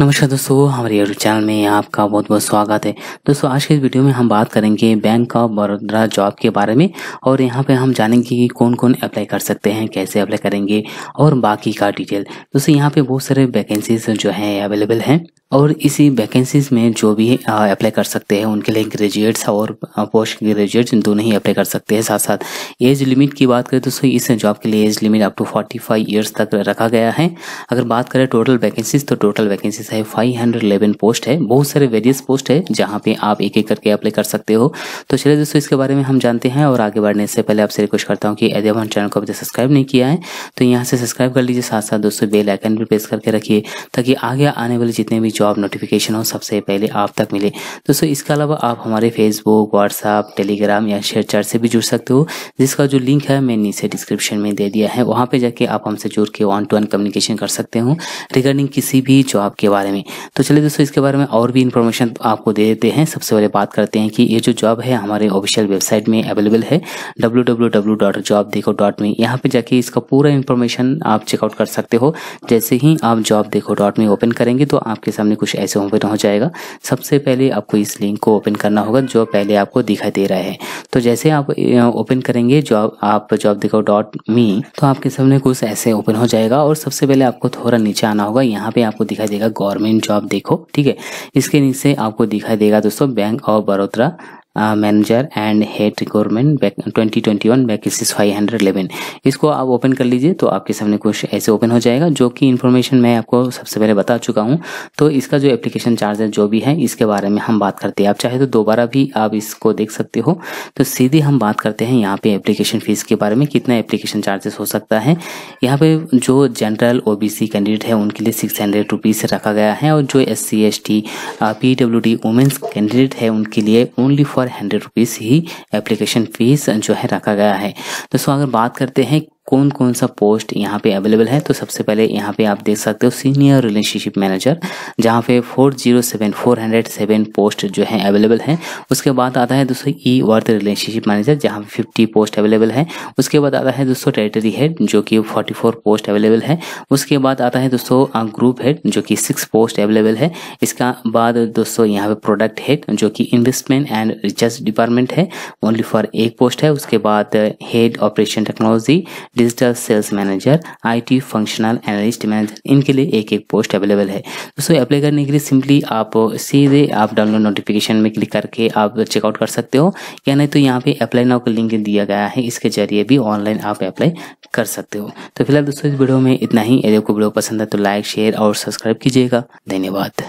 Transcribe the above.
नमस्कार दोस्तों हमारे यूट्यूब चैनल में आपका बहुत बहुत स्वागत है दोस्तों आज के इस वीडियो में हम बात करेंगे बैंक ऑफ बड़ौदा जॉब के बारे में और यहाँ पे हम जानेंगे कि कौन कौन अप्लाई कर सकते हैं कैसे अप्लाई करेंगे और बाकी का डिटेल दोस्तों यहाँ पे बहुत सारे वैकेंसीज जो हैं अवेलेबल हैं और इसी वैकेंसीज में जो भी अप्लाई कर सकते हैं उनके लिए ग्रेजुएट्स और पोस्ट ग्रेजुएट्स दोनों ही अप्लाई कर सकते हैं साथ साथ एज लिमिट की बात करें तो सो इस जॉब के लिए age limit up to forty five years तक रखा गया है अगर बात करें टोटल वैकेंसीज तो टोटल वैकेंसीज है फाइव हंड्रेड इलेवन पोस्ट है बहुत सारे वेरियस पोस्ट है जहाँ पे आप एक एक करके अप्लाई कर सकते हो तो चलिए दोस्तों इसके बारे में हम जानते हैं और आगे बढ़ने से पहले आपसे रिक्वेस्ट करता हूँ कि यदि हम चैनल को अभी सब्सक्राइब नहीं किया है तो यहाँ से सब्सक्राइब कर लीजिए साथ साथ दोस्तों बेल आइकन भी प्रेस करके रखिए ताकि आगे आने वाले जितने भी जॉब नोटिफिकेशन हो सबसे पहले आप तक मिले दोस्तों इसके अलावा आप हमारे फेसबुक व्हाट्सअप टेलीग्राम या शेयर चैट से भी जुड़ सकते हो जिसका जो लिंक है मैंने नीचे डिस्क्रिप्शन में दे दिया है वहाँ पर जाके आप हमसे जुड़ के वन टू वन कम्युनिकेशन कर सकते हो रिगार्डिंग किसी भी जॉब के बारे में तो चलिए दोस्तों इसके बारे में और भी इन्फॉर्मेशन आपको दे देते हैं सबसे पहले बात करते हैं कि ये जो जॉब है हमारे ऑफिशियल वेबसाइट में अवेलेबल है W W W dot job देखो डॉट में यहाँ पे जाके इसका पूरा इन्फॉर्मेशन आप चेकआउट कर सकते हो जैसे ही आप जॉब देखो डॉट में ओपन करेंगे तो आपके सामने सामने कुछ ऐसे ओपन तो हो जाएगा सबसे पहले आपको इस लिंक को ओपन करना होगा जो पहले आपको दिखाई दे रहा है तो जैसे आप ओपन करेंगे जॉब आप जॉब दिखाओ डॉट मी तो आपके सामने कुछ ऐसे ओपन हो जाएगा और सबसे पहले आपको थोड़ा नीचे आना होगा यहाँ पे आपको दिखाई देगा गवर्नमेंट जॉब देखो ठीक है इसके नीचे आपको दिखाई देगा दोस्तों बैंक ऑफ बड़ोदरा manager and head government back twenty twenty one vacancies five hundred eleven इसको आप ओपन कर लीजिए तो आपके सामने कुछ ऐसे ओपन हो जाएगा जो कि इन्फॉर्मेशन मैं आपको सबसे पहले बता चुका हूँ तो इसका जो एप्लीकेशन चार्ज है जो भी है इसके बारे में हम बात करते हैं आप चाहे तो दोबारा भी आप इसको देख सकते हो तो सीधे हम बात करते हैं यहाँ पे एप्लीकेशन फीस के बारे में कितना एप्लीकेशन चार्जेस हो सकता है यहाँ पे जो जनरल ओ कैंडिडेट है उनके लिए सिक्स हंड्रेड रुपीज़ रखा गया है और जो S C S T P W D women's candidate है उनके लिए ओनली फॉर पर हंड्रेड रुपीज़ ही एप्लीकेशन फ़ीस जो है रखा गया है दोस्तों अगर बात करते हैं कौन कौन सा पोस्ट यहाँ पे अवेलेबल है तो सबसे पहले यहाँ पे आप देख सकते हो सीनियर रिलेशनशिप मैनेजर जहाँ पे four zero seven four hundred seven post जो है अवेलेबल है उसके बाद आता है दोस्तों ई वर्थ रिलेशनशिप मैनेजर जहाँ पे फिफ्टी पोस्ट अवेलेबल है उसके बाद आता है दोस्तों टेरिटरी हेड जो कि फोर्टी फोर पोस्ट अवेलेबल है उसके बाद आता है दोस्तों ग्रुप हेड जो कि सिक्स पोस्ट अवेलेबल है इसका बाद दोस्तों यहाँ पे प्रोडक्ट हेड जो कि इन्वेस्टमेंट एंड रिसर्च डिपार्टमेंट है ओनली फॉर एक पोस्ट है उसके बाद head operation technology digital sales manager IT functional analyst manager इनके लिए एक एक पोस्ट अवेलेबल है दोस्तों अप्लाई करने के लिए सिंपली आप सीधे आप डाउनलोड नोटिफिकेशन में क्लिक करके आप चेकआउट कर सकते हो या नहीं तो यहाँ पे अप्लाई नाउ का लिंक दिया गया है इसके जरिए भी ऑनलाइन आप अप्लाई कर सकते हो तो फिलहाल दोस्तों इस वीडियो में इतना ही यदि आपको वीडियो पसंद है तो लाइक शेयर और सब्सक्राइब कीजिएगा धन्यवाद